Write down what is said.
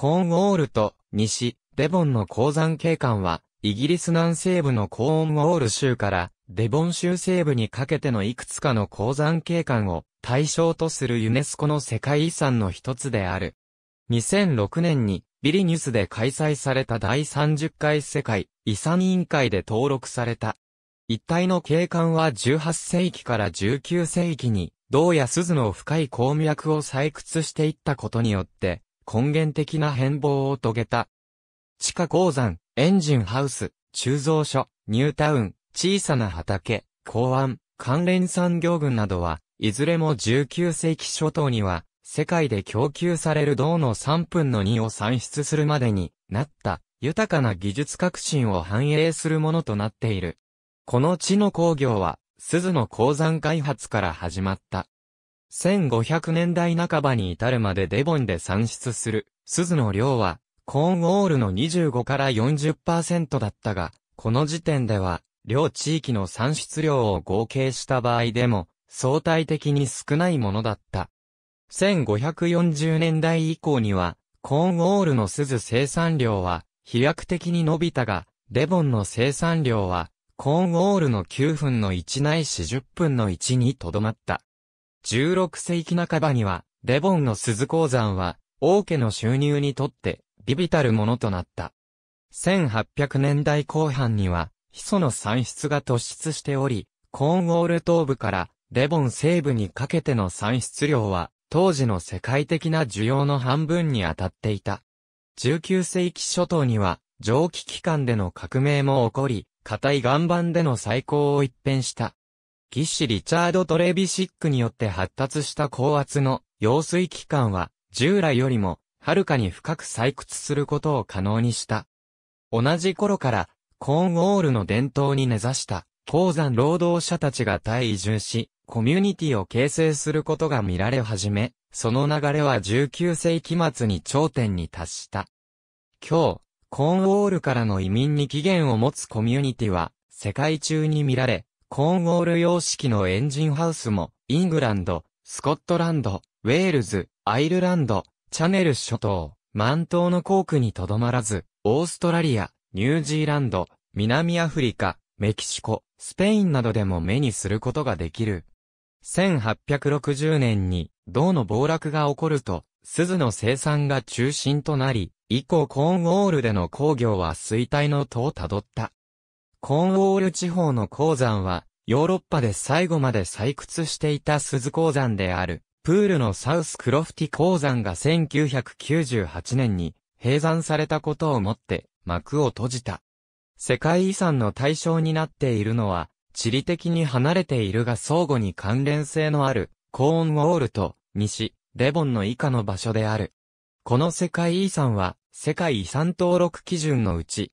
コーンウォールと西、デボンの鉱山景観は、イギリス南西部のコーンウォール州からデボン州西部にかけてのいくつかの鉱山景観を対象とするユネスコの世界遺産の一つである。2006年にビリニュスで開催された第30回世界遺産委員会で登録された。一帯の景観は18世紀から19世紀に銅や鈴の深い鉱脈を採掘していったことによって根源的な変貌を遂げた。地下鉱山、エンジンハウス、鋳造所、ニュータウン、小さな畑、港湾、関連産業群などは、いずれも19世紀初頭には、世界で供給される銅の3分の2を産出するまでになった豊かな技術革新を反映するものとなっている。この地の工業は、鈴の鉱山開発から始まった。1500年代半ばに至るまでデボンで産出する、鈴の量は、コーンウォールの25から40%だったが、この時点では、両地域の産出量を合計した場合でも、相対的に少ないものだった。1540年代以降には、コーンウォールの鈴生産量は、飛躍的に伸びたが、デボンの生産量は、コーンウォールの9分の1ないし10分の1にとどまった。16世紀半ばには、レボンの鈴鉱山は、王家の収入にとって、ビビたるものとなった。1800年代後半には、ヒ素の産出が突出しており、コーンウォール東部からレボン西部にかけての産出量は、当時の世界的な需要の半分に当たっていた。19世紀初頭には、蒸気機関での革命も起こり、硬い岩盤での再興を一変した。技師リチャード・トレビシックによって発達した高圧の揚水機関は従来よりもはるかに深く採掘することを可能にした。同じ頃からコーンウォールの伝統に根ざした鉱山労働者たちが大移住し、コミュニティを形成することが見られ始め、その流れは19世紀末に頂点に達した。今日、コーンウォールからの移民に起源を持つコミュニティは、世界中に見られ、コーンウォール様式のエンジンハウスも、イングランド、スコットランド、ウェールズ、アイルランド、チャネル諸島、満島の航空にとどまらず、オーストラリア、ニュージーランド、南アフリカ、メキシコ、スペインなどでも目にすることができる。1860年に、銅の暴落が起こると、鈴の生産が中心となり、以降コーンウォールでの工業は衰退の途をたどった。コーンウォール地方の鉱山は、ヨーロッパで最後まで採掘していた鈴鉱山である、プールのサウスクロフティ鉱山が1998年に閉山されたことをもって幕を閉じた。世界遺産の対象になっているのは、地理的に離れているが相互に関連性のあるコーンウォールと西、デボンの以下の場所である。この世界遺産は世界遺産登録基準のうち